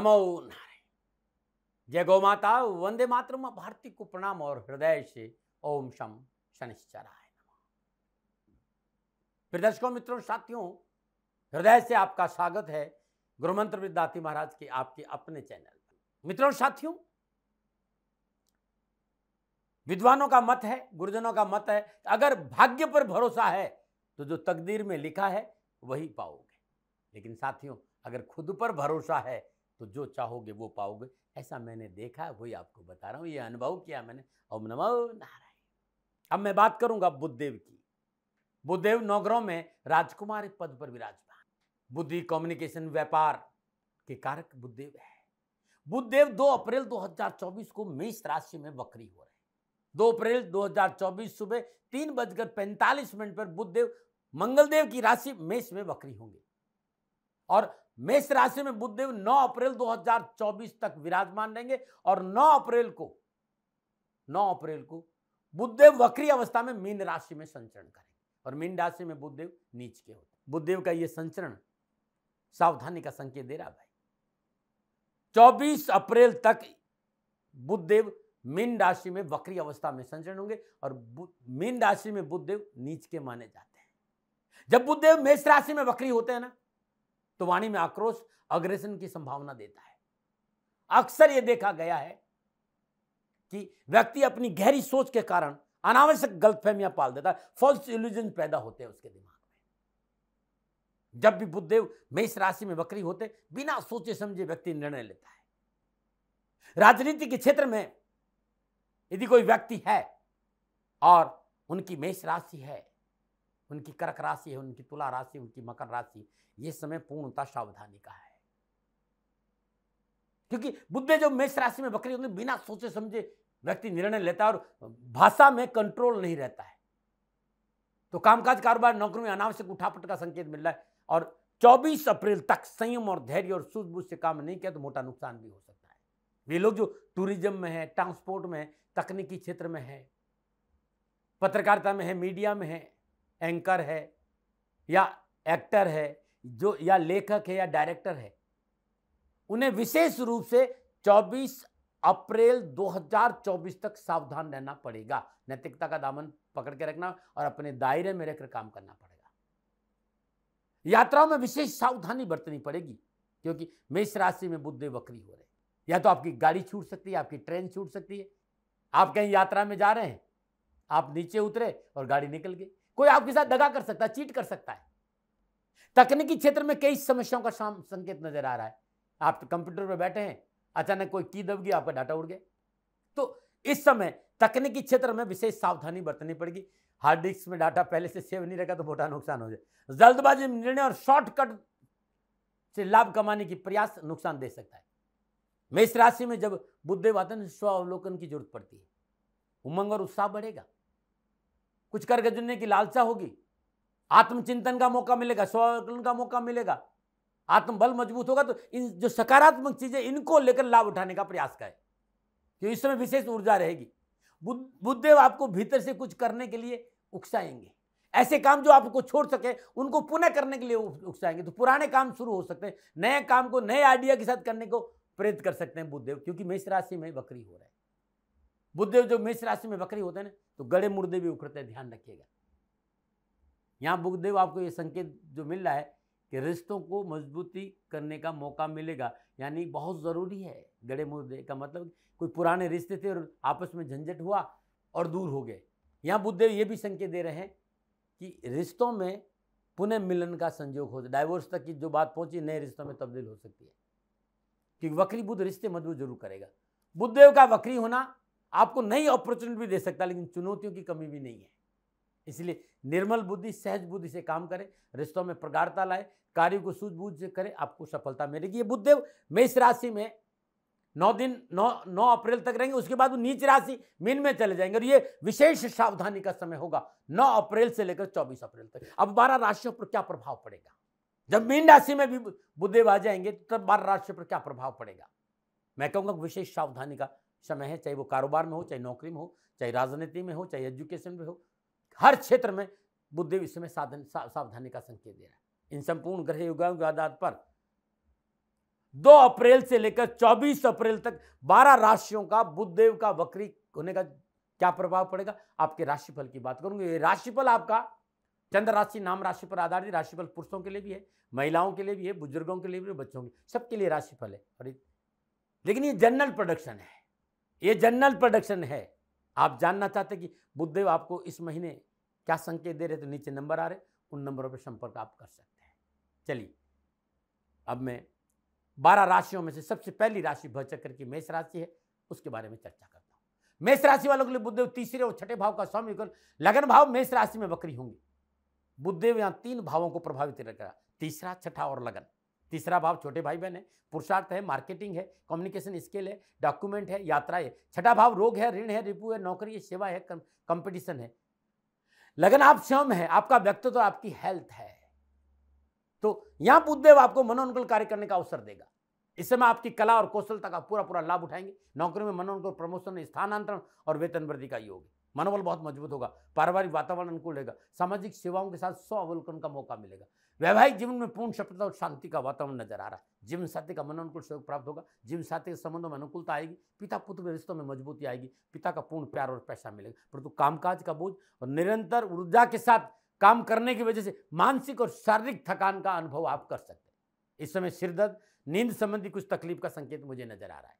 नमो नारायण जय गो माता वंदे मातरम भारती को प्रणाम और हृदय से ओम शम शनिश्चराय प्रिय दर्शकों मित्रों साथियों हृदय से आपका स्वागत है गुरुमंत्र विद्याती महाराज के आपके अपने चैनल पर मित्रों साथियों विद्वानों का मत है गुरुजनों का मत है अगर भाग्य पर भरोसा है तो जो तकदीर में लिखा है वही पाओगे लेकिन साथियों अगर खुद पर भरोसा है तो जो चाहोगे वो पाओगे ऐसा मैंने देखा है वही आपको बता रहा हूँ ये अनुभव किया मैंने ओम नमो नारायण अब मैं बात करूंगा बुद्धदेव की बुद्धदेव नौगरों में राजकुमार पद पर विराजमान बुद्धि कम्युनिकेशन व्यापार के कारक बुद्धदेव है बुद्धदेव 2 अप्रैल 2024 को मेष राशि में वक्री हो रहे हैं 2 अप्रैल 2024 सुबह तीन बजकर पैंतालीस मिनट पर बुद्धदेव मंगलदेव की राशि मेष में वक्री होंगे और मेष राशि में बुद्धदेव 9 अप्रैल 2024 तक विराजमान रहेंगे और 9 अप्रैल को 9 अप्रैल को बुद्धदेव वक्री अवस्था में मीन राशि में संचरण करेंगे और मीन राशि में बुद्धदेव नीच के होते बुद्धदेव का यह संचरण सावधानी का संकेत दे रहा भाई 24 अप्रैल तक बुद्धदेव मीन राशि में वक्री अवस्था में संचरण होंगे और मीन राशि में बुद्धदेव नीच के माने जाते हैं जब बुद्धदेव मेष राशि में वक्री होते हैं ना तो वाणी में आक्रोश अग्रेशन की संभावना देता है अक्सर यह देखा गया है कि व्यक्ति अपनी गहरी सोच के कारण अनावश्यक गलतफहमियां पाल देता है फॉल्स इल्यूजन पैदा होते हैं उसके दिमाग में जब भी बुद्धदेव मेष राशि में बकरी होते बिना सोचे समझे व्यक्ति निर्णय लेता है राजनीति के क्षेत्र में यदि कोई व्यक्ति है और उनकी मेष राशि है उनकी कर्क राशि है उनकी तुला राशि उनकी मकर राशि ये समय पूर्णता सावधानी का है क्योंकि बुद्ध जो मेष राशि में बकरी होती बिना सोचे समझे व्यक्ति निर्णय लेता है और भाषा में कंट्रोल नहीं रहता है तो कामकाज कारोबार नौकरी में अनावश्यक उठापट का संकेत मिल रहा है और 24 अप्रैल तक संयम और धैर्य और सूझबूझ से काम नहीं किया तो मोटा नुकसान भी हो सकता है वे लोग जो टूरिज्म में है ट्रांसपोर्ट में है तकनीकी क्षेत्र में है पत्रकारिता में है मीडिया में है एंकर है या एक्टर है जो या लेखक है या डायरेक्टर है उन्हें विशेष रूप से 24 अप्रैल 2024 तक सावधान रहना पड़ेगा नैतिकता का दामन पकड़ के रखना और अपने दायरे में रहकर काम करना पड़ेगा यात्राओं में विशेष सावधानी बरतनी पड़ेगी क्योंकि मेष राशि में बुद्धे वक्री हो रहे हैं या तो आपकी गाड़ी छूट सकती है आपकी ट्रेन छूट सकती है आप कहीं यात्रा में जा रहे हैं आप नीचे उतरे और गाड़ी निकल गई कोई आपके साथ दगा कर सकता है चीट कर सकता है तकनीकी क्षेत्र में कई समस्याओं का संकेत नजर आ रहा है आप तो कंप्यूटर पर बैठे हैं अचानक कोई की दब गई आपका डाटा उड़ गया तो इस समय तकनीकी क्षेत्र में विशेष सावधानी बरतनी पड़ेगी हार्ड डिस्क में डाटा पहले से सेव नहीं रखा तो मोटा नुकसान हो जाए जल्दबाजी में निर्णय और शॉर्टकट से लाभ कमाने की प्रयास नुकसान दे सकता है मेष राशि में जब बुद्धि वातन स्वावलोकन की जरूरत पड़ती है उमंग और उत्साह बढ़ेगा कुछ करके जुड़ने की लालसा होगी आत्मचिंतन का मौका मिलेगा स्वन का मौका मिलेगा आत्मबल मजबूत होगा तो इन जो सकारात्मक चीजें इनको लेकर लाभ उठाने का प्रयास करें कि इस समय विशेष ऊर्जा रहेगी बुद्धदेव आपको भीतर से कुछ करने के लिए उकसाएंगे ऐसे काम जो आपको छोड़ सके उनको पुनः करने के लिए उकसाएंगे तो पुराने काम शुरू हो सकते हैं नए काम को नए आइडिया के साथ करने को प्रेरित कर सकते हैं बुद्धदेव क्योंकि मेष राशि में वक्री हो रहा है बुद्धदेव जो मेष राशि में बकरी होते हैं ना तो गड़े मुर्दे भी उखड़ते हैं ध्यान रखिएगा यहाँ बुद्धदेव आपको ये संकेत जो मिल रहा है कि रिश्तों को मजबूती करने का मौका मिलेगा यानी बहुत ज़रूरी है गड़े मुर्दे का मतलब कोई पुराने रिश्ते थे और आपस में झंझट हुआ और दूर हो गए यहाँ बुद्धदेव ये भी संकेत दे रहे हैं कि रिश्तों में पुनः मिलन का संयोग हो डाइवोर्स तक की जो बात पहुंची नए रिश्तों में तब्दील हो सकती है क्योंकि वक्री बुद्ध रिश्ते मजबूत जरूर करेगा बुद्धदेव का वक्री होना आपको नई अपॉर्चुनिटी भी दे सकता है लेकिन चुनौतियों की कमी भी नहीं है इसलिए निर्मल बुद्धि सहज बुद्धि से काम करें रिश्तों में प्रगाढ़ता लाए कार्य को सूझबूझ से करें आपको सफलता मिलेगी ये बुद्धदेव मेष राशि में नौ दिन नौ नौ अप्रैल तक रहेंगे उसके बाद वो नीच राशि मीन में चले जाएंगे और ये विशेष सावधानी का समय होगा नौ अप्रैल से लेकर चौबीस अप्रैल तक अब बारह राशियों पर क्या प्रभाव पड़ेगा जब मीन राशि में भी बुद्धदेव आ जाएंगे तब बारह राशियों पर क्या प्रभाव पड़ेगा मैं कहूँगा विशेष सावधानी का समय है चाहे वो कारोबार में हो चाहे नौकरी में हो चाहे राजनीति में हो चाहे एजुकेशन में हो हर क्षेत्र में बुद्धदेव इस समय साधन सावधानी का संकेत दे रहा है इन संपूर्ण ग्रह के आधार पर दो अप्रैल से लेकर चौबीस अप्रैल तक बारह राशियों का बुद्धदेव का वक्री होने का क्या प्रभाव पड़ेगा आपके राशिफल की बात करूंगे राशिफल आपका चंद्र राशि नाम राशि पर आधारित राशिफल पुरुषों के लिए भी है महिलाओं के लिए भी है बुजुर्गों के लिए भी बच्चों के सबके लिए राशिफल है लेकिन ये जनरल प्रोडक्शन है ये जनरल प्रोडक्शन है आप जानना चाहते कि बुद्धदेव आपको इस महीने क्या संकेत दे रहे तो नीचे नंबर आ रहे उन नंबरों पर संपर्क आप कर सकते हैं चलिए अब मैं बारह राशियों में से सबसे पहली राशि भ चक्र की मेष राशि है उसके बारे में चर्चा करता हूँ मेष राशि वालों के लिए बुद्धदेव तीसरे और छठे भाव का स्वामी लगन भाव मेष राशि में बकरी होंगी बुद्धदेव यहाँ तीन भावों को प्रभावित रखा तीसरा छठा और लगन तीसरा भाव छोटे भाई बहन है पुरुषार्थ है मार्केटिंग है कम्युनिकेशन स्किल है डॉक्यूमेंट है यात्रा है छठा भाव रोग है ऋण है रिपू है नौकरी है सेवा है कंपटीशन है लगन आप स्वयं है आपका व्यक्तित्व तो आपकी हेल्थ है तो यहां बुद्धदेव आपको मनोनुकूल कार्य करने का अवसर देगा इससे समय आपकी कला और कौशलता का पूरा पूरा लाभ उठाएंगे नौकरी में मनोनुकूल प्रमोशन स्थानांतरण और वेतन वृद्धि का योग मनोबल बहुत मजबूत होगा पारिवारिक वातावरण अनुकूल रहेगा सामाजिक सेवाओं के साथ स्व अवलोकन का मौका मिलेगा वैवाहिक जीवन में पूर्ण सफलता और शांति का वातावरण नजर आ रहा है जीवन साथी का मन अनुकूल सहयोग प्राप्त होगा जीवन साथी के संबंधों में अनुकूलता आएगी पिता पुत्र के रिश्तों में मजबूती आएगी पिता का पूर्ण प्यार और पैसा मिलेगा परंतु कामकाज का बोझ और निरंतर ऊर्जा के साथ काम करने की वजह से मानसिक और शारीरिक थकान का अनुभव आप कर सकते हैं इस समय सिरदर्द नींद संबंधी कुछ तकलीफ का संकेत मुझे नजर आ रहा है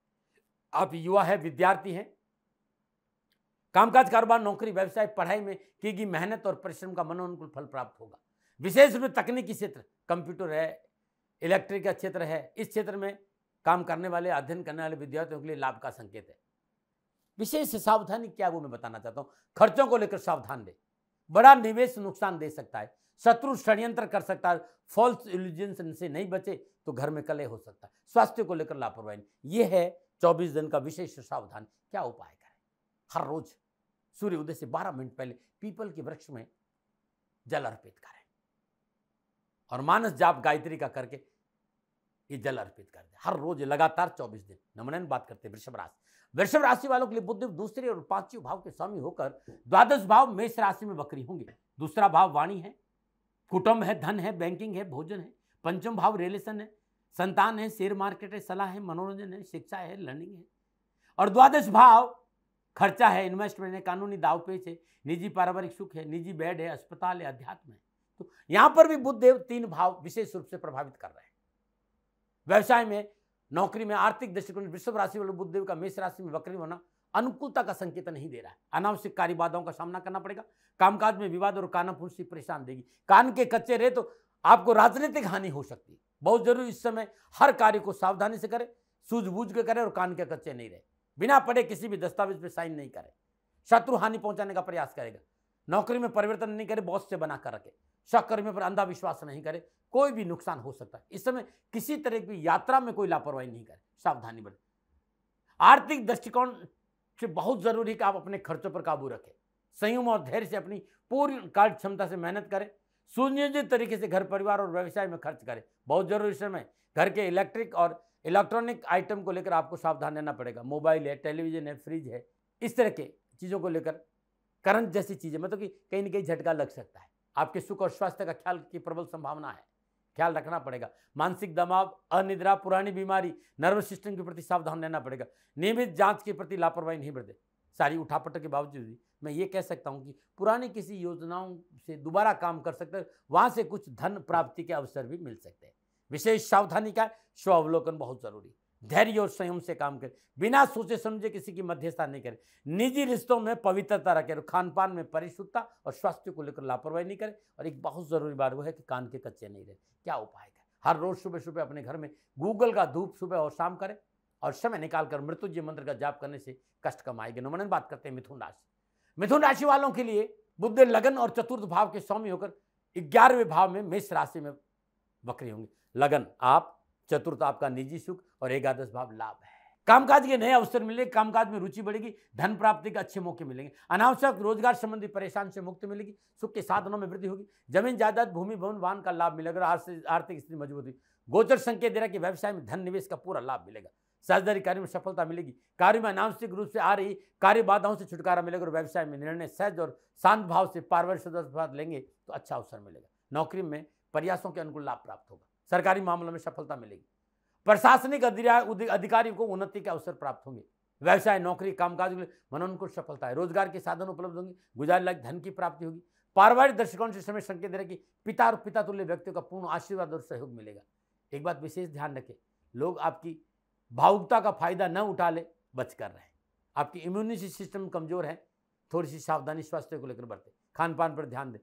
आप युवा है विद्यार्थी हैं कामकाज कारोबार नौकरी व्यवसाय पढ़ाई में की गई मेहनत और परिश्रम का मनोनुकूल फल प्राप्त होगा विशेष रूप से तकनीकी क्षेत्र कंप्यूटर है इलेक्ट्रिक का क्षेत्र है इस क्षेत्र में काम करने वाले अध्ययन करने वाले विद्यार्थियों के लिए लाभ का संकेत है विशेष सावधानी क्या वो मैं बताना चाहता हूँ खर्चों को लेकर सावधान दे बड़ा निवेश नुकसान दे सकता है शत्रु षड्यंत्र कर सकता है फॉल्स इल्यूजन से नहीं बचे तो घर में कलह हो सकता है स्वास्थ्य को लेकर लापरवाही ये है 24 दिन का विशेष सावधान क्या उपाय करें हर रोज सूर्य उदय से 12 मिनट पहले पीपल के वृक्ष में जल अर्पित करें और मानस जाप गायत्री का करके ये जल अर्पित कर दे हर रोज लगातार 24 दिन नमनन बात करते हैं वृषभ राशि वृषभ राशि वालों के लिए बुद्ध दूसरे और पांचवी भाव के स्वामी होकर द्वादश भाव मेष राशि में बकरी होंगे दूसरा भाव वाणी है कुटुंब है धन है बैंकिंग है भोजन है पंचम भाव रिलेशन है संतान है शेयर मार्केट है सलाह है मनोरंजन है शिक्षा है लर्निंग है और द्वादश भाव खर्चा है इन्वेस्टमेंट है कानूनी दाव पेच है निजी पारिवारिक सुख है निजी बेड है अस्पताल है अध्यात्म है तो यहां पर भी बुद्ध देव तीन भाव विशेष रूप से प्रभावित कर रहे हैं व्यवसाय में नौकरी में आर्थिक दृष्टिकोण वृषभ राशि वाले बुद्ध देव का मेष राशि में वक्री होना अनुकूलता का संकेत नहीं दे रहा है अनावश्यक कार्य बाधाओं का सामना करना पड़ेगा कामकाज में विवाद और कानाफूसी परेशान देगी कान के कच्चे रहे तो आपको राजनीतिक हानि हो सकती है बहुत जरूरी इस समय हर कार्य को सावधानी से करें सूझबूझ के करें और कान के कच्चे नहीं रहे बिना पढ़े किसी भी दस्तावेज पर साइन नहीं करें शत्रु हानि पहुंचाने का प्रयास करेगा नौकरी में परिवर्तन नहीं करे बॉस से बना कर रखें सहकर्मियों पर अंधा विश्वास नहीं करें कोई भी नुकसान हो सकता है इस समय किसी तरह की यात्रा में कोई लापरवाही नहीं करें सावधानी बरतें आर्थिक दृष्टिकोण से बहुत जरूरी है कि आप अपने खर्चों पर काबू रखें संयम और धैर्य से अपनी पूर्ण कार्य क्षमता से मेहनत करें सुनियोजित तरीके से घर परिवार और व्यवसाय में खर्च करें बहुत जरूरी समय घर के इलेक्ट्रिक और इलेक्ट्रॉनिक आइटम को लेकर आपको सावधान रहना पड़ेगा मोबाइल है टेलीविजन है फ्रिज है इस तरह के चीज़ों को लेकर करंट जैसी चीज़ें मतलब कि कहीं ना कहीं झटका लग सकता है आपके सुख और स्वास्थ्य का ख्याल की प्रबल संभावना है ख्याल रखना पड़ेगा मानसिक दबाव अनिद्रा पुरानी बीमारी नर्वस सिस्टम के प्रति सावधान रहना पड़ेगा नियमित जांच के प्रति लापरवाही नहीं बरते सारी उठापट के बावजूद भी मैं ये कह सकता हूँ कि पुरानी किसी योजनाओं से दोबारा काम कर सकते हैं वहाँ से कुछ धन प्राप्ति के अवसर भी मिल सकते हैं विशेष सावधानी का स्वावलोकन बहुत जरूरी धैर्य और संयम से काम करें बिना सोचे समझे किसी की मध्यस्था नहीं करें निजी रिश्तों में पवित्रता रखें और खान पान में परिशुद्धता और स्वास्थ्य को लेकर लापरवाही नहीं करें और एक बहुत ज़रूरी बात वो है कि कान के कच्चे नहीं रहे क्या उपाय करें हर रोज़ सुबह सुबह अपने घर में गूगल का धूप सुबह और शाम करें और समय निकालकर मृत्युजय मंत्र का जाप करने से कष्ट कम आएगी नमन बात करते हैं मिथुन राशि मिथुन राशि वालों के लिए बुद्ध लगन और चतुर्थ भाव के स्वामी होकर ग्यारहवें भाव में मेष राशि में बकरी होंगे लगन आप चतुर्थ आपका निजी सुख और एकादश भाव लाभ है कामकाज के नए अवसर मिलेंगे कामकाज में रुचि बढ़ेगी धन प्राप्ति के अच्छे मौके मिलेंगे अनावश्यक रोजगार संबंधी परेशान से मुक्ति मिलेगी सुख के साधनों में वृद्धि होगी जमीन जायदाद भूमि भवन वाहन का लाभ मिलेगा आर्थिक स्थिति मजबूत होगी गोचर संकेत दे रहा कि व्यवसाय में धन निवेश का पूरा लाभ मिलेगा साझेदारी कार्य में सफलता मिलेगी कार्य में अनावश्यक रूप से आ रही कार्य बाधाओं से छुटकारा मिलेगा और व्यवसाय में निर्णय सहज और शांत भाव से पारवर सदस्य लेंगे तो अच्छा अवसर मिलेगा नौकरी में प्रयासों के अनुकूल लाभ प्राप्त होगा सरकारी मामलों में सफलता मिलेगी प्रशासनिक अधिकारियों को उन्नति के अवसर प्राप्त होंगे व्यवसाय नौकरी कामकाज के लिए मनोन को सफलता है रोजगार के साधन उपलब्ध होंगे गुजार लायक धन की प्राप्ति होगी पारिवारिक दृष्टिकोण से समय संकेत रहे कि पिता और पिता तुल्य व्यक्तियों का पूर्ण आशीर्वाद और सहयोग मिलेगा एक बात विशेष ध्यान रखें लोग आपकी भावुकता का फायदा न उठा ले बच कर रहे आपकी इम्यूनिटी सिस्टम कमजोर है थोड़ी सी सावधानी स्वास्थ्य को लेकर बरतें खान पान पर ध्यान दें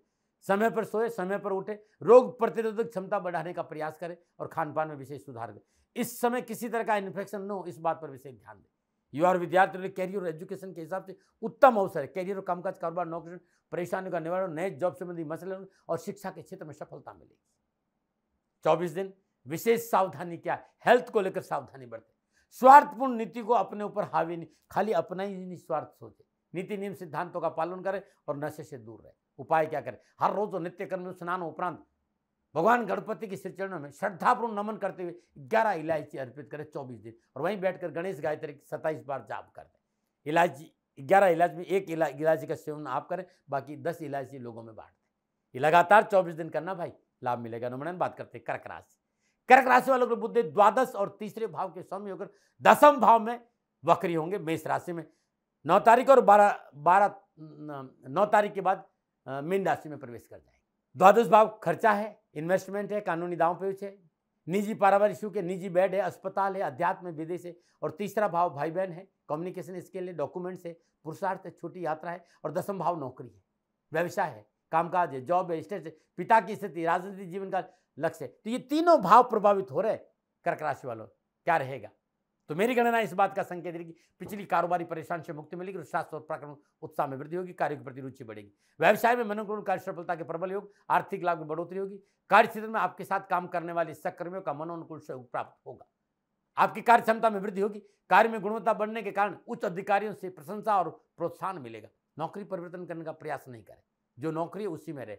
समय पर सोए समय पर उठे रोग प्रतिरोधक क्षमता बढ़ाने का प्रयास करें और खान पान में विशेष सुधार करें इस समय किसी तरह का इन्फेक्शन न हो इस बात पर विशेष ध्यान दें युवा और विद्यार्थियों ने कैरियर और एजुकेशन के हिसाब से उत्तम अवसर है कैरियर और कामकाज कारोबार नौकरी परेशानियों का निवारण नए जॉब संबंधी मसले और शिक्षा के क्षेत्र में सफलता मिलेगी चौबीस दिन विशेष सावधानी क्या हेल्थ को लेकर सावधानी बरते स्वार्थपूर्ण नीति को अपने ऊपर हावी नहीं खाली अपना ही निस्वार्थ सोचे नीति नियम सिद्धांतों का पालन करें और नशे से दूर रहें उपाय क्या करें हर रोज तो नित्य कर्म स्नान उपरांत भगवान गणपति के चरणों में श्रद्धापूर्ण नमन करते हुए ग्यारह इलायची अर्पित करें चौबीस दिन और वहीं बैठकर गणेश गायत्री सत्ताईस बार जाप कर दें इलायची ग्यारह इलाज में एक इलायची का सेवन आप करें बाकी दस इलायची लोगों में बांट दें लगातार चौबीस दिन करना भाई लाभ मिलेगा नमन बात करते हैं कर्क राशि कर्क राशि वालों के बुद्ध द्वादश और तीसरे भाव के स्वामी होकर दसम भाव में वक्री होंगे मेष राशि में नौ तारीख और बारह बारह नौ तारीख के बाद मीन राशि में प्रवेश कर जाएंगे द्वादश भाव खर्चा है इन्वेस्टमेंट है कानूनी दाव पेच है निजी पारावार इशू के निजी बेड है अस्पताल है अध्यात्म विदेश है और तीसरा भाव भाई बहन है कम्युनिकेशन स्किल है डॉक्यूमेंट्स है पुरुषार्थ है छोटी यात्रा है और दसम भाव नौकरी है व्यवसाय है कामकाज है जॉब है स्टेट पिता की स्थिति राजनीतिक जीवन का लक्ष्य है तो ये तीनों भाव प्रभावित हो रहे कर्क राशि वालों क्या रहेगा तो मेरी गणना इस बात का संकेत देगी पिछली कारोबारी परेशान से मुक्ति मिलेगी और स्वास्थ्य और प्राकरण उत्साह में वृद्धि होगी कार्य के प्रति रुचि बढ़ेगी व्यवसाय में मनोकरण कार्य सफलता के प्रबल योग आर्थिक लाभ में बढ़ोतरी होगी कार्य क्षेत्र में आपके साथ काम करने वाले सहकर्मियों का मनोनुकूल सहयोग प्राप्त होगा आपकी कार्य क्षमता में वृद्धि होगी कार्य में गुणवत्ता बढ़ने के कारण उच्च अधिकारियों से प्रशंसा और प्रोत्साहन मिलेगा नौकरी परिवर्तन करने का प्रयास नहीं करें जो नौकरी उसी में रहे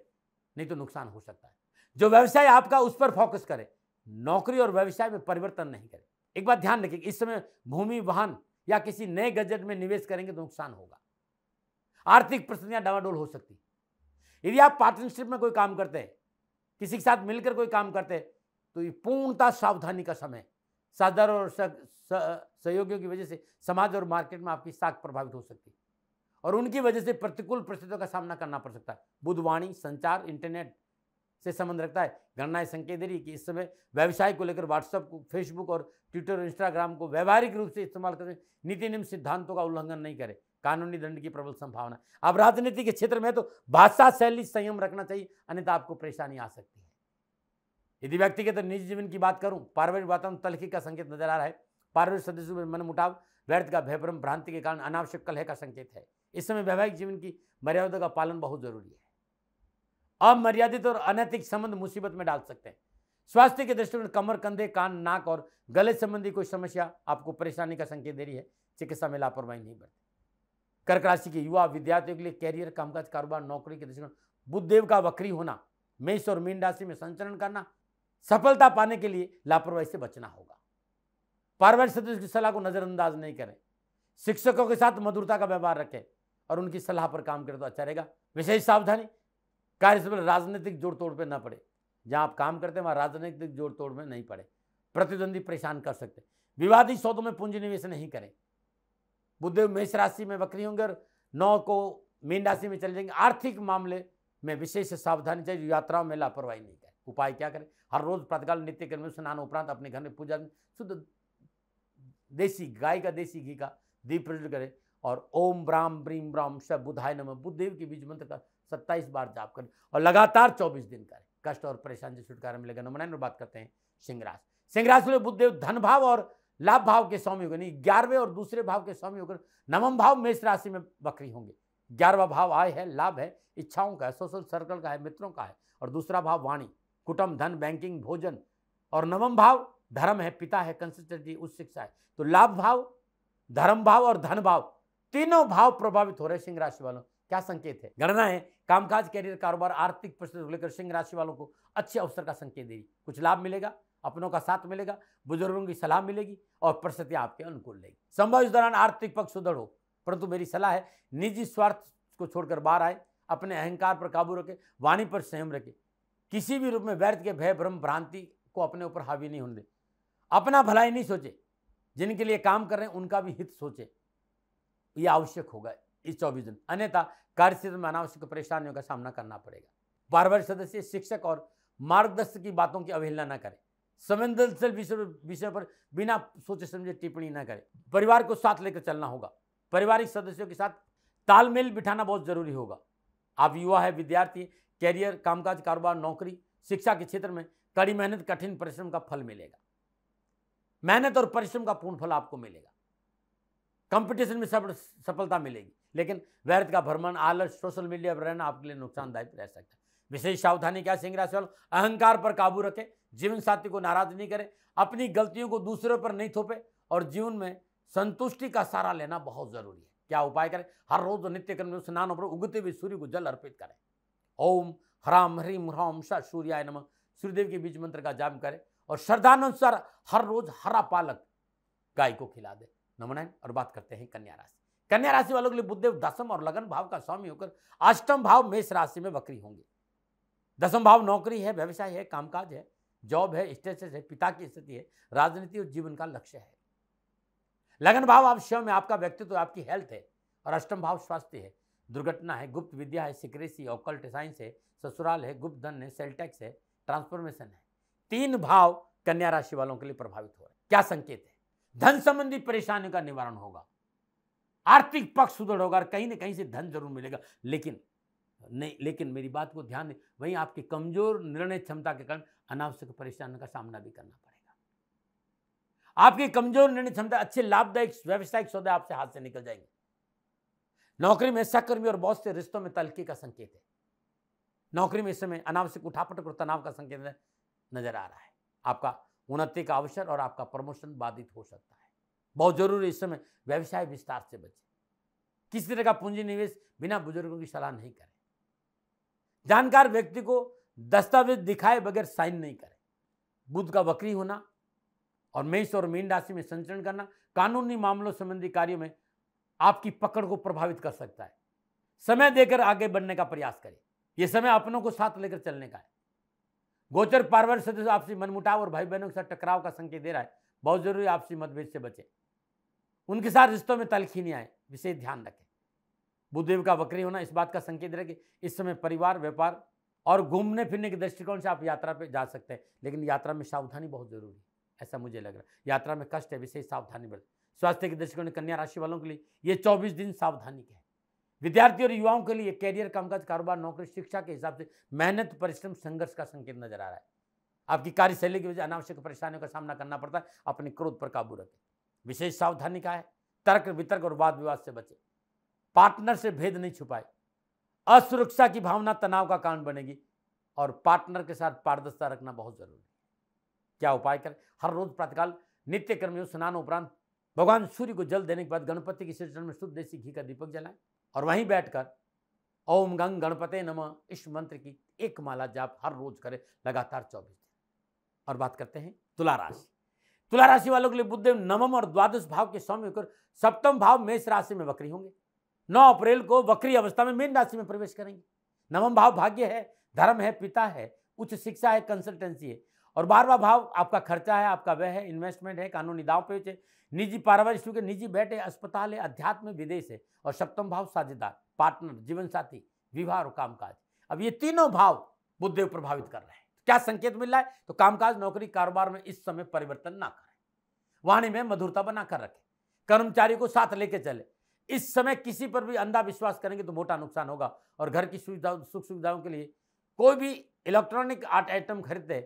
नहीं तो नुकसान हो सकता है जो व्यवसाय आपका उस पर फोकस करे नौकरी और व्यवसाय में परिवर्तन नहीं करें एक बात ध्यान रखिए इस समय भूमि वाहन या किसी नए गजट में निवेश करेंगे तो नुकसान होगा आर्थिक परिस्थितियां डावाडोल हो सकती यदि आप पार्टनरशिप में कोई काम करते हैं किसी के साथ मिलकर कोई काम करते हैं तो ये पूर्णता सावधानी का समय सादर और सहयोगियों की वजह से समाज और मार्केट में आपकी साख प्रभावित हो सकती है और उनकी वजह से प्रतिकूल परिस्थितियों का सामना करना पड़ सकता है बुधवाणी संचार इंटरनेट से संबंध रखता है गणनाएं संकेत दे रही कि इस समय व्यवसाय को लेकर व्हाट्सअप को फेसबुक और ट्विटर और इंस्टाग्राम को व्यवहारिक रूप से इस्तेमाल करें नीति निम्न सिद्धांतों का उल्लंघन नहीं करें कानूनी दंड की प्रबल संभावना अब राजनीति के क्षेत्र में तो भाषा शैली संयम रखना चाहिए अन्यथा आपको परेशानी आ सकती है यदि व्यक्तिगत निजी जीवन की बात करूं पारिवारिक वातावरण तलखी का संकेत नजर आ रहा है पारिवारिक सदस्यों में मन मुटाव व्यर्थ का भयभ्रम भ्रांति के कारण अनावश्यक कलह का संकेत है इस समय वैवाहिक जीवन की मर्यादा का पालन बहुत जरूरी है अमर्यादित और अनैतिक संबंध मुसीबत में डाल सकते हैं स्वास्थ्य के दृष्टिकोण कमर कंधे कान नाक और गले संबंधी कोई समस्या आपको परेशानी का संकेत दे रही है चिकित्सा में लापरवाही नहीं बरती कर्क राशि के युवा विद्यार्थियों के लिए कैरियर कामकाज कारोबार नौकरी के दृष्टिकोण बुद्धदेव का वक्री होना मेष और मीन राशि में संचरण करना सफलता पाने के लिए लापरवाही से बचना होगा पारिवारिक सदस्यों की सलाह को नज़रअंदाज नहीं करें शिक्षकों के साथ मधुरता का व्यवहार रखें और उनकी सलाह पर काम करें तो अच्छा रहेगा विशेष सावधानी कार्य कार्यस्थल राजनीतिक जोड़ तोड़ पर ना पड़े जहाँ आप काम करते हैं वहाँ राजनीतिक जोड़ तोड़ में नहीं पड़े प्रतिद्वंदी परेशान कर सकते विवादी सौदों में पूंजी निवेश नहीं करें बुद्धदेव मेष राशि में वक्री होंगे और नौ को मीन राशि में चले जाएंगे आर्थिक मामले में विशेष सावधानी चाहिए यात्राओं में लापरवाही नहीं करें उपाय क्या करें हर रोज प्रातकाल नित्य कर्म में स्नान उपरांत अपने घर में पूजा शुद्ध देसी गाय का देसी घी का दीप प्रज्वलित करें और ओम ब्राम ब्रीम ब्राम शब बुधाय नम बुद्धदेव के बीज मंत्र का सत्ताईस बार जाप करें और लगातार चौबीस दिन करें कष्ट और परेशान से छुटकारा मिलेगा नमनायन बात करते हैं सिंह सिंह सिंहराज में बुद्धदेव धन भाव और लाभ भाव के स्वामी होकर नहीं ग्यारहवें और दूसरे भाव के स्वामी होकर नवम भाव मेष राशि में बकरी होंगे ग्यारहवा भाव आय है लाभ है इच्छाओं का है सोशल सर्कल का है मित्रों का है और दूसरा भाव वाणी कुटुंब धन बैंकिंग भोजन और नवम भाव धर्म है पिता है कंसिस्टेंसी उच्च शिक्षा है तो लाभ भाव धर्म भाव और धन भाव तीनों भाव प्रभावित हो रहे सिंह राशि वालों क्या संकेत है गणना है कामकाज कैरियर कारोबार आर्थिक परिस्थिति को लेकर सिंह राशि वालों को अच्छे अवसर का संकेत देगी कुछ लाभ मिलेगा अपनों का साथ मिलेगा बुजुर्गों की सलाह मिलेगी और परिस्थिति आपके अनुकूल रहेगी संभव इस दौरान आर्थिक पक्ष सुदृढ़ हो परंतु मेरी सलाह है निजी स्वार्थ को छोड़कर बाहर आए अपने अहंकार पर काबू रखें वाणी पर संयम रखें किसी भी रूप में व्यर्थ के भय भ्रम भ्रांति को अपने ऊपर हावी नहीं होने दें अपना भलाई नहीं सोचे जिनके लिए काम कर रहे हैं उनका भी हित सोचे ये आवश्यक होगा इस चौबीस दिन अन्यथा कार्यक्षेत्र में अनावश्यक परेशानियों का सामना करना पड़ेगा बार बार सदस्य शिक्षक और मार्गदर्शक की बातों की अवहेलना न करें संवेदनशील विषय पर बिना सोचे समझे टिप्पणी न करें परिवार को साथ लेकर चलना होगा पारिवारिक सदस्यों के साथ तालमेल बिठाना बहुत जरूरी होगा आप युवा है विद्यार्थी कैरियर कामकाज कारोबार नौकरी शिक्षा के क्षेत्र में कड़ी मेहनत कठिन परिश्रम का फल मिलेगा मेहनत और परिश्रम का पूर्ण फल आपको मिलेगा कंपटीशन में सब सफलता मिलेगी लेकिन व्यर्थ का भ्रमण आलस सोशल मीडिया पर रहना आपके लिए नुकसानदायक रह सकता है विशेष सावधानी क्या सिंह राशि वालों अहंकार पर काबू रखें जीवन साथी को नाराज नहीं करें अपनी गलतियों को दूसरों पर नहीं थोपे और जीवन में संतुष्टि का सहारा लेना बहुत जरूरी है क्या उपाय करें हर रोज नित्य कर्म में स्नान पर उगते हुए सूर्य को जल अर्पित करें ओम हराम ह्रीम ह्रम शाह सूर्याय नम सूर्यदेव के बीच मंत्र का जाप करें और श्रद्धानुसार हर रोज हरा पालक गाय को खिला दे नमनायन और बात करते हैं कन्या राशि कन्या राशि वालों के लिए बुद्धदेव दसम और लगन भाव का स्वामी होकर अष्टम भाव मेष राशि में वक्री होंगे दसम भाव नौकरी है व्यवसाय है कामकाज है जॉब है स्टेटस है पिता की स्थिति है राजनीति और जीवन का लक्ष्य है लगन भाव आप स्वयं आपका व्यक्तित्व आपकी हेल्थ है और अष्टम भाव स्वास्थ्य है दुर्घटना है गुप्त विद्या है सिक्रेसी ऑकल्ट साइंस है ससुराल है गुप्त धन है सेल्टेक्स है ट्रांसफॉर्मेशन है तीन भाव कन्या राशि वालों के लिए प्रभावित हो रहे हैं क्या संकेत है धन संबंधी परेशानियों का निवारण होगा आर्थिक पक्ष सुदृढ़ होगा और कहीं ना कहीं से धन जरूर मिलेगा लेकिन नहीं लेकिन मेरी बात को ध्यान दें वहीं आपकी कमजोर निर्णय क्षमता के कारण अनावश्यक परेशानियों का सामना भी करना पड़ेगा आपकी कमजोर निर्णय क्षमता अच्छे लाभदायक व्यावसायिक सौदे आपसे हाथ से निकल जाएंगे नौकरी में सहकर्मी और बहुत से रिश्तों में तलके का संकेत है नौकरी में इस समय अनावश्यक उठापट और तनाव का संकेत नजर आ रहा है आपका उन्नति का अवसर और आपका प्रमोशन बाधित हो सकता है बहुत जरूरी इस समय व्यवसाय विस्तार से बचे किसी तरह का पूंजी निवेश बिना बुजुर्गों की सलाह नहीं करें जानकार व्यक्ति को दस्तावेज दिखाए बगैर साइन नहीं करें बुद्ध का वक्री होना और मेष और मीन राशि में संचरण करना कानूनी मामलों संबंधी कार्यों में आपकी पकड़ को प्रभावित कर सकता है समय देकर आगे बढ़ने का प्रयास करें यह समय अपनों को साथ लेकर चलने का है गोचर पारिवारिक सदस्य आपसी मनमुटाव और भाई बहनों के साथ टकराव का संकेत दे रहा है बहुत जरूरी आपसी मतभेद से बचें उनके साथ रिश्तों में तलखी नहीं आए विशेष ध्यान रखें बुद्धदेव का वक्री होना इस बात का संकेत रहे कि इस समय परिवार व्यापार और घूमने फिरने के दृष्टिकोण से आप यात्रा पर जा सकते हैं लेकिन यात्रा में सावधानी बहुत जरूरी है ऐसा मुझे लग रहा है यात्रा में कष्ट है विशेष सावधानी बरत स्वास्थ्य के दृष्टिकोण कन्या राशि वालों के लिए ये चौबीस दिन सावधानी के हैं विद्यार्थी और युवाओं के लिए कैरियर कामकाज कारोबार नौकरी शिक्षा के हिसाब से मेहनत परिश्रम संघर्ष का संकेत नजर आ रहा है आपकी कार्यशैली की वजह अनावश्यक परेशानियों का सामना करना पड़ता है अपने क्रोध पर काबू रखें विशेष सावधानी का है तर्क वितर्क और वाद विवाद से बचे पार्टनर से भेद नहीं छुपाए असुरक्षा की भावना तनाव का कारण बनेगी और पार्टनर के साथ पारदर्शिता रखना बहुत जरूरी है क्या उपाय करें हर रोज प्रातकाल नित्य कर्मियों स्नान उपरांत भगवान सूर्य को जल देने के बाद गणपति के शीर्षण में शुद्ध देसी घी का दीपक जलाएं और वहीं बैठकर ओम गंग गणपते नम इस मंत्र की एक माला जाप हर रोज करें लगातार चौबीस दिन और बात करते हैं तुला राशि तुला राशि वालों के लिए बुद्धदेव नवम और द्वादश भाव के स्वामी होकर सप्तम भाव मेष राशि में वक्री होंगे नौ अप्रैल को वक्री अवस्था में मीन राशि में प्रवेश करेंगे नवम भाव भाग्य है धर्म है पिता है उच्च शिक्षा है कंसल्टेंसी है और बारवा भाव आपका खर्चा है आपका व्यय है इन्वेस्टमेंट है कानूनी दाव पेच है निजी पारिवारिक निजी बैठे अस्पताल है अध्यात्म विदेश है और सप्तम भाव साझेदार पार्टनर जीवन साथी विवाह और कामकाज अब ये तीनों भाव बुद्धदेव प्रभावित कर रहे हैं क्या संकेत मिल रहा है तो कामकाज नौकरी कारोबार में इस समय परिवर्तन ना करें वाणी में मधुरता बनाकर रखें कर्मचारी को साथ लेके चले इस समय किसी पर भी अंधा विश्वास करेंगे तो मोटा नुकसान होगा और घर की सुविधा सुख सुविधाओं के लिए कोई भी इलेक्ट्रॉनिक आर्ट आइटम खरीदे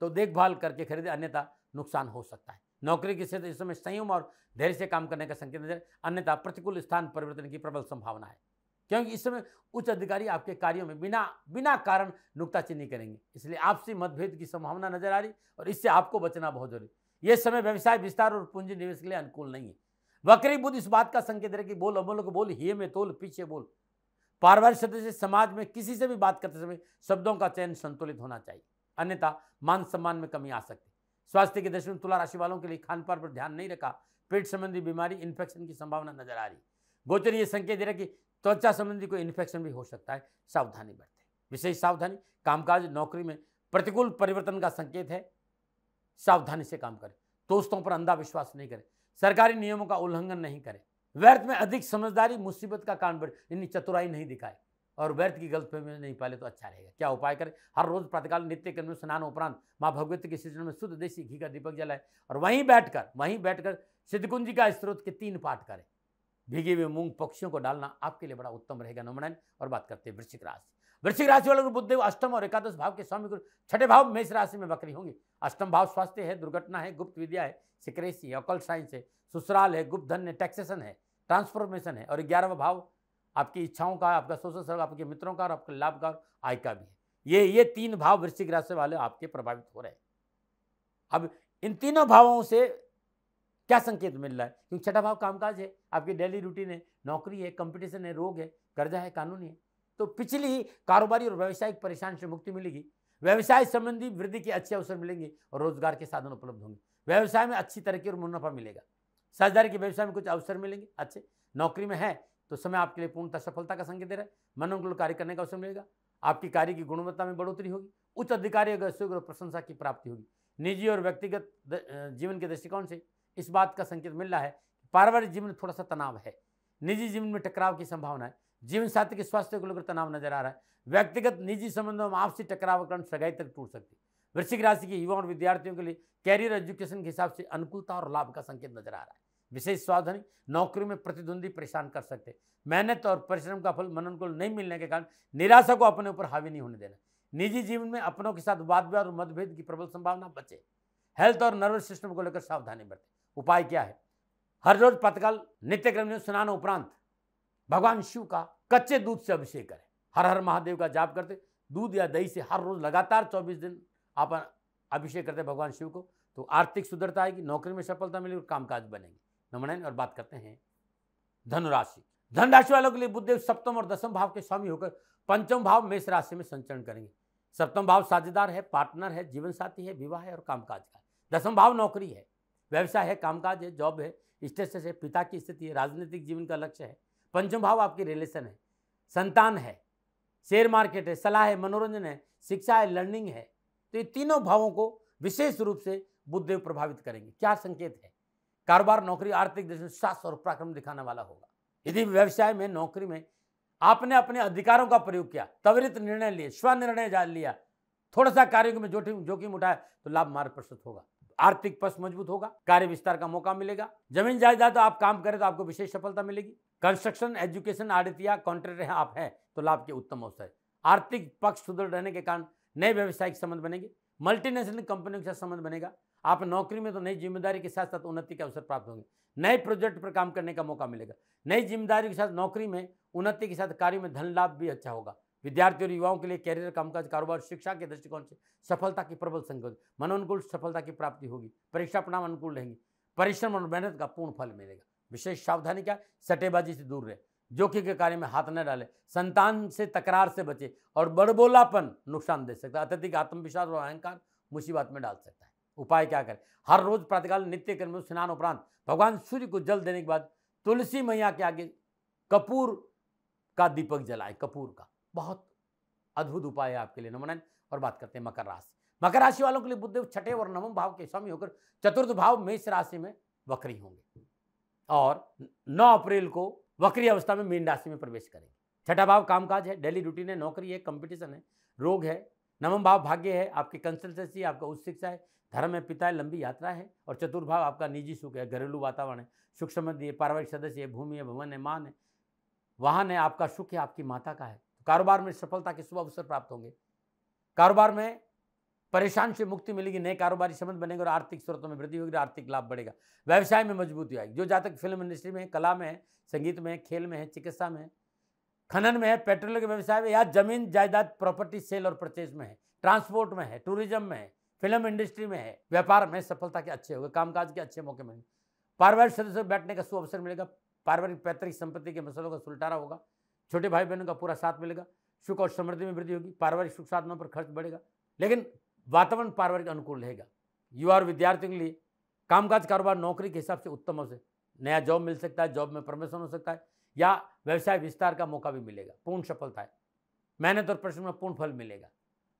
तो देखभाल करके खरीदे अन्यथा नुकसान हो सकता है नौकरी के क्षेत्र इस समय संयम और धैर्य से काम करने का संकेत नजर अन्यथा प्रतिकूल स्थान परिवर्तन की प्रबल संभावना है क्योंकि इस समय उच्च अधिकारी आपके कार्यों में बिना बिना कारण नुकताचीनी करेंगे इसलिए आपसी मतभेद की संभावना नजर आ रही और इससे आपको बचना बहुत जरूरी यह समय व्यवसाय विस्तार और पूंजी निवेश के लिए अनुकूल नहीं है वक्री बुद्ध इस बात का संकेत है कि बोल अमोल को बोल हिये में तोल पीछे बोल पारिवारिक सदस्य समाज में किसी से भी बात करते समय शब्दों का चयन संतुलित होना चाहिए अन्यथा मान सम्मान में कमी आ सकती स्वास्थ्य के दृष्टि में तुला राशि वालों के लिए खान पान पर ध्यान नहीं रखा पेट संबंधी बीमारी इन्फेक्शन की संभावना नजर आ रही गोचर ये संकेत दे रहा कि त्वचा संबंधी कोई इन्फेक्शन भी हो सकता है सावधानी बरतें विशेष सावधानी कामकाज नौकरी में प्रतिकूल परिवर्तन का संकेत है सावधानी से काम करें दोस्तों पर अंधा विश्वास नहीं करें सरकारी नियमों का उल्लंघन नहीं करें व्यर्थ में अधिक समझदारी मुसीबत का कारण बढ़े यानी चतुराई नहीं दिखाए और व्यर्थ की गलत में नहीं पाले तो अच्छा रहेगा क्या उपाय करें हर रोज प्रातकाल नित्य कर्म स्नान उपरांत माँ भगवती के सृजन में शुद्ध देसी घी का दीपक जलाए और वहीं बैठकर वहीं बैठकर सिद्धकुंजी का स्त्रोत के तीन पाठ करें भीगे हुए मूंग पक्षियों को डालना आपके लिए बड़ा उत्तम रहेगा नमनयन और बात करते हैं वृश्चिक राशि वृश्चिक राशि वालों को बुद्धदेव अष्टम और एकादश भाव के स्वामी गुरु छठे भाव मेष राशि में बकरी होंगी अष्टम भाव स्वास्थ्य है दुर्घटना है गुप्त विद्या है सिक्रेसी है अकल साइंस है ससुराल है गुप्त धन है टैक्सेशन है ट्रांसफॉर्मेशन है और ग्यारहवा भाव आपकी इच्छाओं का आपका सोशल सर्व आपके मित्रों का और आपके लाभ का और आय का भी है ये ये तीन भाव वृश्चिक राशि वाले आपके प्रभावित हो रहे हैं अब इन तीनों भावों से क्या संकेत मिल रहा है क्योंकि छठा भाव कामकाज है आपकी डेली रूटीन है नौकरी है कंपटीशन है रोग है कर्जा है कानूनी है तो पिछली ही कारोबारी और व्यवसायिक परेशान से मुक्ति मिलेगी व्यवसाय संबंधी वृद्धि के अच्छे अवसर मिलेंगे और रोजगार के साधन उपलब्ध होंगे व्यवसाय में अच्छी तरक्की और मुनाफा मिलेगा साझेदारी के व्यवसाय में कुछ अवसर मिलेंगे अच्छे नौकरी में है तो समय आपके लिए पूर्णतः सफलता का संकेत दे रहा है मनोनुकूल कार्य करने का अवसर मिलेगा आपकी कार्य की गुणवत्ता में बढ़ोतरी होगी उच्च अधिकारी और प्रशंसा की प्राप्ति होगी निजी और व्यक्तिगत जीवन के दृष्टिकोण से इस बात का संकेत मिल रहा है पारिवारिक जीवन में थोड़ा सा तनाव है निजी जीवन में टकराव की संभावना है जीवन साथी के स्वास्थ्य को लेकर तनाव नजर आ रहा है व्यक्तिगत निजी संबंधों में आपसी टकराव कारण सगाई तक टूट सकती वृश्चिक राशि के युवा और विद्यार्थियों के लिए कैरियर एजुकेशन के हिसाब से अनुकूलता और लाभ का संकेत नजर आ रहा है विशेष सावधानी नौकरी में प्रतिद्वंदी परेशान कर सकते मेहनत और परिश्रम का फल मन अनुकूल नहीं मिलने के कारण निराशा को अपने ऊपर हावी नहीं होने देना निजी जीवन में अपनों के साथ वाद विवाद और मतभेद की प्रबल संभावना बचे हेल्थ और नर्वस सिस्टम को लेकर सावधानी बरतें उपाय क्या है हर रोज पतकल नित्यक्रम न्यूज स्नान उपरांत भगवान शिव का कच्चे दूध से अभिषेक करें हर हर महादेव का जाप करते दूध या दही से हर रोज लगातार 24 दिन आप अभिषेक करते भगवान शिव को तो आर्थिक सुंदरता आएगी नौकरी में सफलता मिलेगी और कामकाज बनेगी नमन और बात करते हैं धनुराशि धनराशि वालों के लिए बुद्धदेव सप्तम और दसम भाव के स्वामी होकर पंचम भाव मेष राशि में संचरण करेंगे सप्तम भाव साझेदार है पार्टनर है जीवन साथी है विवाह है और कामकाज का दसम भाव नौकरी है व्यवसाय है कामकाज है जॉब है स्टेटस है पिता की स्थिति है राजनीतिक जीवन का लक्ष्य है पंचम भाव आपकी रिलेशन है संतान है शेयर मार्केट है सलाह है मनोरंजन है शिक्षा है लर्निंग है तो ये तीनों भावों को विशेष रूप से बुद्धदेव प्रभावित करेंगे क्या संकेत है कारोबार नौकरी आर्थिक दृष्टि सास और पराक्रम दिखाने वाला होगा यदि व्यवसाय में नौकरी में आपने अपने अधिकारों का प्रयोग किया त्वरित निर्णय लिए स्व निर्णय लिया थोड़ा सा कार्यों में जोखिम जोखिम उठाया तो लाभ मार्ग प्रस्तुत होगा आर्थिक पक्ष मजबूत होगा कार्य विस्तार का मौका मिलेगा जमीन जायदाद तो आप काम करें तो आपको विशेष सफलता मिलेगी कंस्ट्रक्शन एजुकेशन आडित कॉन्ट्रेक्ट है आप हैं तो लाभ के उत्तम अवसर आर्थिक पक्ष सुदृढ़ रहने के कारण नए व्यवसायिक संबंध बनेंगे मल्टीनेशनल कंपनियों के साथ संबंध बनेगा आप नौकरी में तो नई जिम्मेदारी के साथ साथ उन्नति के अवसर प्राप्त होंगे नए प्रोजेक्ट पर काम करने का मौका मिलेगा नई जिम्मेदारी के साथ नौकरी में उन्नति के साथ कार्य में धन लाभ भी अच्छा होगा विद्यार्थी और युवाओं के लिए कैरियर कामकाज कारोबार शिक्षा के दृष्टिकोण से सफलता की प्रबल संगत मनोनुकूल सफलता की प्राप्ति होगी परीक्षा परिणाम अनुकूल रहेंगे परिश्रम और मेहनत का पूर्ण फल मिलेगा विशेष सावधानी क्या सट्टेबाजी से दूर रहे जोखिम के कार्य में हाथ न डाले संतान से तकरार से बचे और बड़बोलापन नुकसान दे सकता है अत्यधिक आत्मविश्वास और अहंकार मुसीबत में डाल सकता है उपाय क्या करें हर रोज प्रातःकाल नित्य कर्म में स्नान उपरांत भगवान सूर्य को जल देने के बाद तुलसी मैया के आगे कपूर का दीपक जलाए कपूर का बहुत अद्भुत उपाय है आपके लिए नाइन और बात करते हैं मकर राशि मकर राशि वालों के लिए बुद्ध छठे और नवम भाव के स्वामी होकर चतुर्थ भाव मेष राशि में वक्री होंगे और 9 अप्रैल को वक्री अवस्था में मीन राशि में प्रवेश करेंगे छठा भाव कामकाज है डेली रूटीन है नौकरी है कंपटीशन है रोग है नवम भाव भाग्य है आपकी कंसल्टेंसी आपका उच्च शिक्षा है धर्म है पिता है लंबी यात्रा है और चतुर्भाव आपका निजी सुख है घरेलू वातावरण है सुख समृद्धि है पारिवारिक सदस्य है भूमि है भवन है मान है वाहन है आपका सुख है आपकी माता का है कारोबार में सफलता के शुभ अवसर प्राप्त होंगे कारोबार में परेशान से मुक्ति मिलेगी नए कारोबारी संबंध बनेंगे और आर्थिक स्रोतों में वृद्धि होगी आर्थिक लाभ बढ़ेगा व्यवसाय में मजबूती आएगी जो जातक फिल्म इंडस्ट्री में कला में है संगीत में खेल में है चिकित्सा में है खनन में है पेट्रोल के व्यवसाय में या जमीन जायदाद प्रॉपर्टी सेल और परचेज में है ट्रांसपोर्ट में है टूरिज्म में है फिल्म इंडस्ट्री में है व्यापार में सफलता के अच्छे होंगे कामकाज के अच्छे मौके मिलेंगे पारिवारिक सदस्यों बैठने का सुअवसर मिलेगा पारिवारिक पैतृक संपत्ति के मसलों का सुलटारा होगा छोटे भाई बहनों का पूरा साथ मिलेगा सुख और समृद्धि में वृद्धि होगी पारिवारिक सुख साधनों पर खर्च बढ़ेगा लेकिन वातावरण पारिवारिक अनुकूल रहेगा युवा और विद्यार्थियों के लिए कामकाज कारोबार नौकरी के हिसाब से उत्तम अवसर नया जॉब मिल सकता है जॉब में प्रमोशन हो सकता है या व्यवसाय विस्तार का मौका भी मिलेगा पूर्ण सफलता है मेहनत और प्रश्न में पूर्ण फल मिलेगा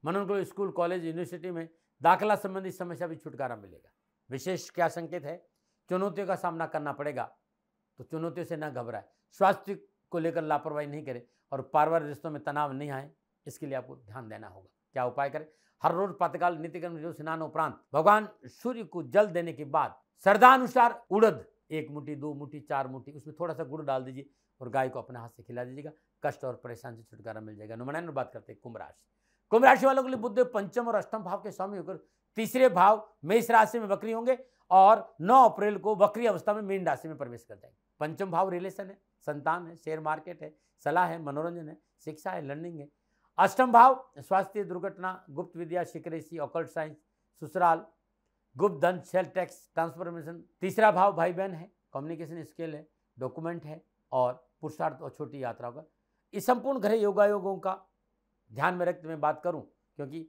मनन को स्कूल कॉलेज यूनिवर्सिटी में दाखिला संबंधी समस्या भी छुटकारा मिलेगा विशेष क्या संकेत है चुनौतियों का सामना करना पड़ेगा तो चुनौतियों से ना घबराए स्वास्थ्य को लेकर लापरवाही नहीं करें और पारिवारिक रिश्तों में तनाव नहीं आए इसके लिए आपको ध्यान देना होगा क्या उपाय करें हर रोज प्रातकाल नित्यक्रम जो स्नान उपरांत भगवान सूर्य को जल देने के बाद श्रद्धानुसार उड़द एक मुट्ठी दो मुट्ठी चार मुट्ठी उसमें थोड़ा सा गुड़ डाल दीजिए और गाय को अपने हाथ से खिला दीजिएगा कष्ट और परेशान से छुटकारा मिल जाएगा नुमायन बात करते हैं कुंभ राशि कुंभ राशि वालों के लिए बुद्ध पंचम और अष्टम भाव के स्वामी होकर तीसरे भाव मेष राशि में बकरी होंगे और 9 अप्रैल को बकरी अवस्था में मीन राशि में प्रवेश कर जाएंगे पंचम भाव रिलेशन है संतान है शेयर मार्केट है सलाह है मनोरंजन है शिक्षा है लर्निंग है अष्टम भाव स्वास्थ्य दुर्घटना गुप्त विद्या सिक्रेसी ऑकल्ट साइंस ससुराल गुप्त धन सेल टैक्स ट्रांसफॉर्मेशन तीसरा भाव भाई बहन है कम्युनिकेशन स्किल है डॉक्यूमेंट है और पुरुषार्थ और छोटी यात्रा का इस संपूर्ण ग्रह योगायोगों का ध्यान में रखते मैं बात करूं क्योंकि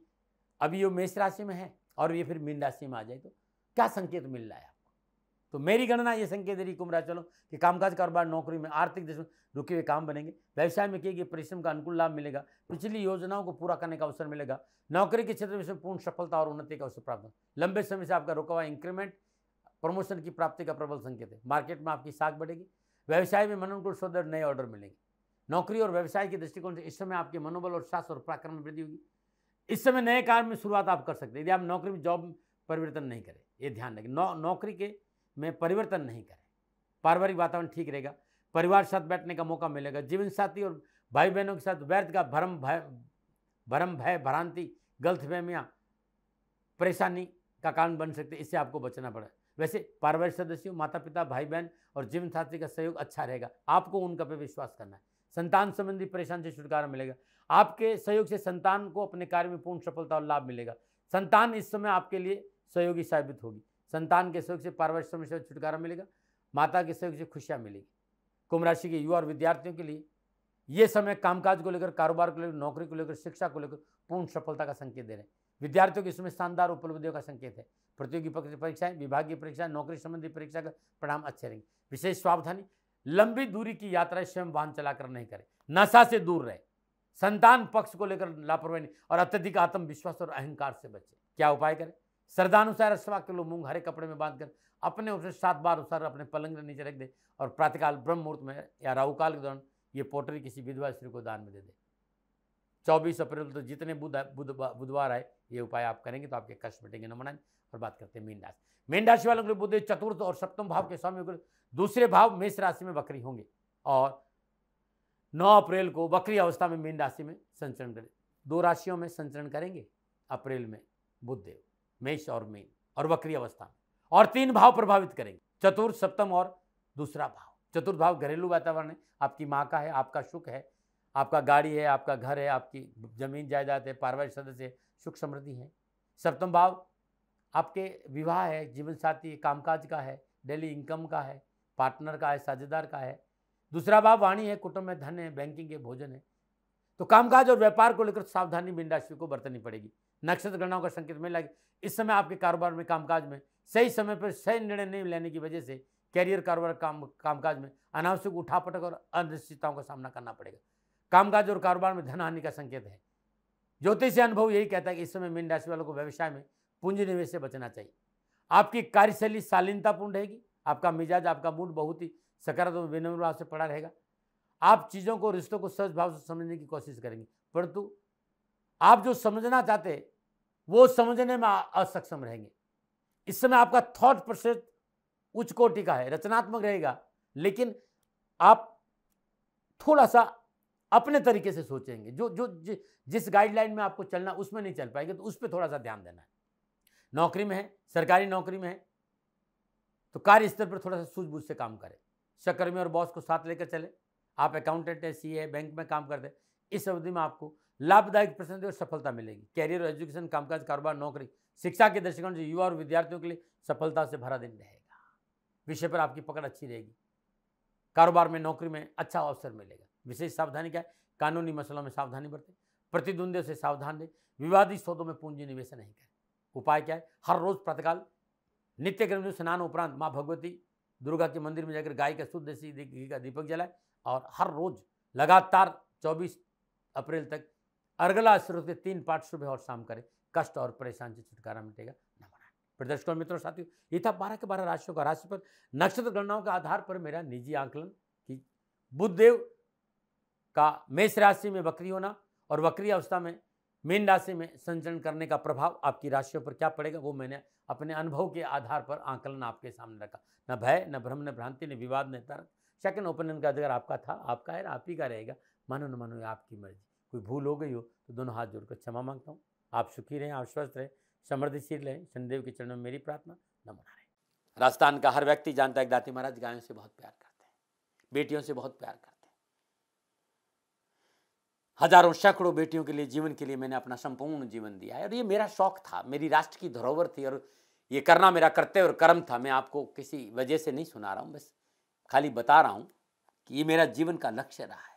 अभी ये मेष राशि में है और ये फिर मीन राशि में आ जाए तो क्या संकेत मिल रहा है तो मेरी गणना ये संकेत दे रही कुमरा चलो कि कामकाज कारोबार नौकरी में आर्थिक में रुके हुए काम बनेंगे व्यवसाय में किए गए परिश्रम का अनुकूल लाभ मिलेगा पिछली योजनाओं को पूरा करने का अवसर मिलेगा नौकरी के क्षेत्र में पूर्ण सफलता और उन्नति का अवसर प्राप्त लंबे समय से आपका रुका हुआ इंक्रीमेंट प्रमोशन की प्राप्ति का प्रबल संकेत है मार्केट में आपकी साख बढ़ेगी व्यवसाय में मनोनुकूल सौदर नए ऑर्डर मिलेंगे नौकरी और व्यवसाय के दृष्टिकोण से इस समय आपके मनोबल और सास और पराक्रम में वृद्धि होगी इस समय नए कार्य में शुरुआत आप कर सकते हैं यदि आप नौकरी में जॉब परिवर्तन नहीं करें ये ध्यान रखें नौ नौकरी के में परिवर्तन नहीं करें पारिवारिक वातावरण ठीक रहेगा परिवार साथ बैठने का मौका मिलेगा जीवन साथी और भाई बहनों के साथ व्यर्थ का भरम भय भरम भय भ्रांति गलतफहमियाँ परेशानी का कारण बन सकते इससे आपको बचना पड़ेगा वैसे पारिवारिक सदस्यों माता पिता भाई बहन और जीवन साथी का सहयोग अच्छा रहेगा आपको उनका पे विश्वास करना है संतान संबंधी परेशान से छुटकारा मिलेगा आपके सहयोग से संतान को अपने कार्य में पूर्ण सफलता और लाभ मिलेगा संतान इस समय आपके लिए सहयोगी साबित होगी संतान के सहयोग से पारिवारिक समस्या से छुटकारा मिलेगा माता के सहयोग से खुशियाँ मिलेगी कुंभ राशि के युवा और विद्यार्थियों के लिए ये समय कामकाज को लेकर कारोबार को लेकर नौकरी को लेकर शिक्षा को लेकर पूर्ण सफलता का संकेत दे रहे हैं विद्यार्थियों के इसमें शानदार उपलब्धियों का संकेत है प्रतियोगी परीक्षाएं विभागीय परीक्षाएं नौकरी संबंधी परीक्षा का परिणाम अच्छे रहेंगे विशेष सावधानी लंबी दूरी की यात्रा स्वयं वाहन चलाकर नहीं करें नशा से दूर रहे संतान पक्ष को लेकर लापरवाही और अत्यधिक आत्मविश्वास और अहंकार से बचे क्या उपाय करें श्रद्धानुसार के किलो मूंग हरे कपड़े में बांधकर अपने उसे सात बार उसार अपने पलंग के नीचे रख दे और प्रातःकाल ब्रह्म मुहूर्त में या राहुकाल के दौरान ये पोटरी किसी विधवा स्त्री को दान में दे दे चौबीस अप्रैल तो जितने बुध बुधवार है ये उपाय आप करेंगे तो आपके कष्ट मिटेंगे नमन और बात करते हैं मीन राशि मीन राशि वालों के लिए बुद्ध चतुर्थ और सप्तम भाव के स्वामी दूसरे भाव मेष राशि में बकरी होंगे और नौ अप्रैल को बकरी अवस्था में मीन राशि में संचरण करें दो राशियों में संचरण करेंगे अप्रैल में बुद्धदेव मेष और मीन और वक्री अवस्था और तीन भाव प्रभावित करेंगे चतुर्थ सप्तम और दूसरा भाव चतुर्थ भाव घरेलू वातावरण है आपकी माँ का है आपका सुख है आपका गाड़ी है आपका घर है आपकी जमीन जायदाद है पारिवारिक सदस्य है सुख समृद्धि है सप्तम भाव आपके विवाह है जीवन साथी कामकाज का है डेली इनकम का है पार्टनर का है साझेदार का है दूसरा भाव वाणी है कुटुंब में धन है बैंकिंग है भोजन है तो कामकाज और व्यापार को लेकर सावधानी मीन राशि को बरतनी पड़ेगी नक्षत्र गणनाओं का संकेत मिला इस समय आपके कारोबार में कामकाज में सही समय पर सही निर्णय नहीं लेने की वजह से कैरियर कारोबार काम कामकाज में अनावश्यक उठापटक और अनिश्चितताओं का सामना करना पड़ेगा कामकाज और कारोबार में धन हानि का संकेत है ज्योतिष अनुभव यही कहता है कि इस समय मीन राशि वालों को व्यवसाय में पूंजी निवेश से बचना चाहिए आपकी कार्यशैली शालीनतापूर्ण रहेगी आपका मिजाज आपका मूड बहुत ही सकारात्मक विनम्र भाव से पड़ा रहेगा आप चीज़ों को रिश्तों को सहज भाव से समझने की कोशिश करेंगे परंतु आप जो समझना चाहते वो समझने में असक्षम रहेंगे इस समय आपका थॉट प्रोसेस उच्च कोटि का है रचनात्मक रहेगा लेकिन आप थोड़ा सा अपने तरीके से सोचेंगे जो जो जि, जिस गाइडलाइन में आपको चलना उसमें नहीं चल पाएंगे तो उस पर थोड़ा सा ध्यान देना है नौकरी में है सरकारी नौकरी में है तो कार्य स्तर पर थोड़ा सा सूझबूझ से काम करें सहकर्मी और बॉस को साथ लेकर चले आप अकाउंटेंट है सी है बैंक में काम करते इस अवधि में आपको लाभदायक प्रश्न और सफलता मिलेगी कैरियर और एजुकेशन कामकाज कारोबार नौकरी शिक्षा के दृष्टिकोण से युवा और विद्यार्थियों के लिए सफलता से भरा दिन रहेगा विषय पर आपकी पकड़ अच्छी रहेगी कारोबार में नौकरी में अच्छा अवसर मिलेगा विशेष सावधानी क्या है कानूनी मसलों में सावधानी बरतें प्रतिद्वंदियों से सावधान रहें विवादित सौदों में पूंजी निवेश नहीं करें उपाय क्या है हर रोज प्रातकाल नित्यक्रम से स्नान उपरांत माँ भगवती दुर्गा के मंदिर में जाकर गाय का शुद्ध देसी घी का दीपक जलाए और हर रोज लगातार 24 अप्रैल तक अर्गला स्रोत के तीन पाठ सुबह और शाम करें कष्ट और परेशान से छुटकारा मिलेगा नमन प्रदर्शकों मित्रों साथियों ये था बारह के बारह राशियों का राशिफल नक्षत्र गणनाओं के आधार पर मेरा निजी आंकलन कि बुद्धदेव का मेष राशि में वक्री होना और वक्री अवस्था में मीन राशि में संचरण करने का प्रभाव आपकी राशियों पर क्या पड़ेगा वो मैंने अपने अनुभव के आधार पर आंकलन आपके सामने रखा न भय न भ्रम न भ्रांति न विवाद न तर्क सेकंड ओपिनियन का अधिकार आपका था आपका है आप ही का रहेगा मानो न मनो आपकी मर्जी कोई भूल हो गई हो तो दोनों हाथ जोड़कर क्षमा मांगता हूँ आप सुखी रहें आप स्वस्थ रहें समृद्धिशील रहें शनिदेव के चरणों में मेरी प्रार्थना नमना रहे राजस्थान का हर व्यक्ति जानता है दाती महाराज गायों से बहुत प्यार करते हैं बेटियों से बहुत प्यार करते हैं हजारों सैकड़ों बेटियों के लिए जीवन के लिए मैंने अपना संपूर्ण जीवन दिया है और ये मेरा शौक था मेरी राष्ट्र की धरोहर थी और ये करना मेरा कर्तव्य और कर्म था मैं आपको किसी वजह से नहीं सुना रहा हूँ बस खाली बता रहा हूँ कि ये मेरा जीवन का लक्ष्य रहा है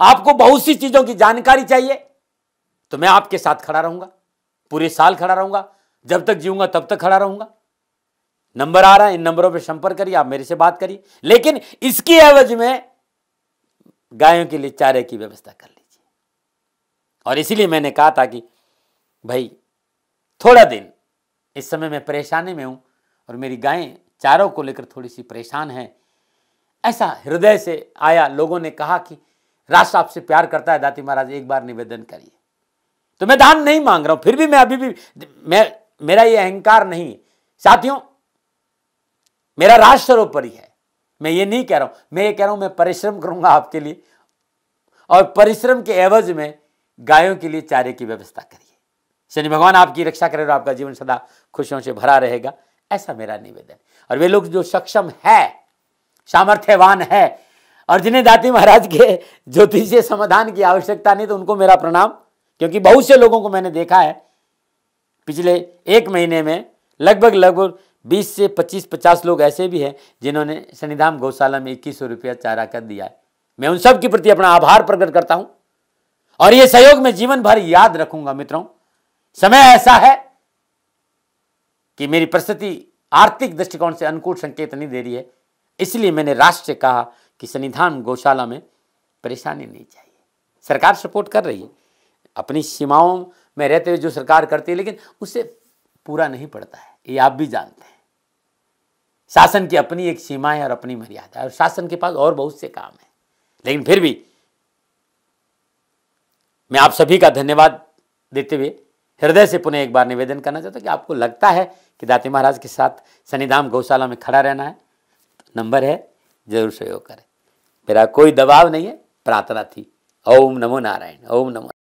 आपको बहुत सी चीज़ों की जानकारी चाहिए तो मैं आपके साथ खड़ा रहूंगा पूरे साल खड़ा रहूंगा जब तक जीऊंगा तब तक खड़ा रहूंगा नंबर आ रहा है इन नंबरों पर संपर्क करिए आप मेरे से बात करिए लेकिन इसकी एवज में गायों के लिए चारे की व्यवस्था कर लीजिए और इसीलिए मैंने कहा था कि भाई थोड़ा दिन इस समय मैं परेशानी में हूं और मेरी गायें चारों को लेकर थोड़ी सी परेशान हैं ऐसा हृदय से आया लोगों ने कहा कि राष्ट्र आपसे प्यार करता है दाती महाराज एक बार निवेदन करिए तो मैं दान नहीं मांग रहा हूं फिर भी मैं अभी भी मैं मेरा ये अहंकार नहीं है साथियों मेरा राज सर्वोपरि है मैं ये नहीं कह रहा हूं मैं ये कह रहा हूं मैं परिश्रम करूंगा आपके लिए और परिश्रम के एवज में गायों के लिए चारे की व्यवस्था करिए शनि भगवान आपकी रक्षा करे और आपका जीवन सदा खुशियों से भरा रहेगा ऐसा मेरा निवेदन और वे लोग जो सक्षम है सामर्थ्यवान है जिन्हें दाती महाराज के ज्योतिषीय समाधान की आवश्यकता नहीं तो उनको मेरा प्रणाम क्योंकि बहुत से लोगों को मैंने देखा है पिछले एक महीने में लगभग लगभग 20 से 25 50 लोग ऐसे भी हैं जिन्होंने शनिधाम गौशाला में इक्कीस सौ रुपया चारा कर दिया है मैं उन सब के प्रति अपना आभार प्रकट करता हूं और ये सहयोग मैं जीवन भर याद रखूंगा मित्रों समय ऐसा है कि मेरी परिस्थिति आर्थिक दृष्टिकोण से अनुकूल संकेत नहीं दे रही है इसलिए मैंने राष्ट्र से कहा कि सन्निधान गौशाला में परेशानी नहीं चाहिए सरकार सपोर्ट कर रही है अपनी सीमाओं में रहते हुए जो सरकार करती है लेकिन उससे पूरा नहीं पड़ता है ये आप भी जानते हैं शासन की अपनी एक सीमाएं और अपनी मर्यादा और शासन के पास और बहुत से काम है लेकिन फिर भी मैं आप सभी का धन्यवाद देते हुए हृदय से पुनः एक बार निवेदन करना चाहता हूँ कि आपको लगता है कि दाते महाराज के साथ सनिधाम गौशाला में खड़ा रहना है तो नंबर है जरूर सहयोग करें मेरा कोई दबाव नहीं है प्रार्थना थी ओम नमो नारायण ओम नमो